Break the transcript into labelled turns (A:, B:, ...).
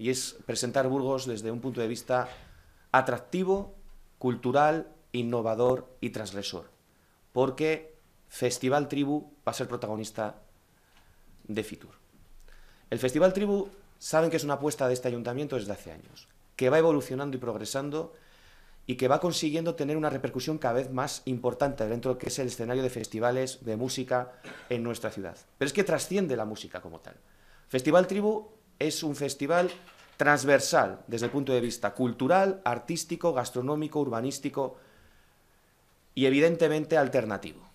A: y es presentar Burgos desde un punto de vista atractivo, cultural, innovador y transgresor. Porque Festival Tribu va a ser protagonista de Fitur. El Festival Tribu saben que es una apuesta de este ayuntamiento desde hace años, que va evolucionando y progresando y que va consiguiendo tener una repercusión cada vez más importante dentro de lo que es el escenario de festivales de música en nuestra ciudad. Pero es que trasciende la música como tal. Festival Tribu es un festival transversal desde el punto de vista cultural, artístico, gastronómico, urbanístico y evidentemente alternativo.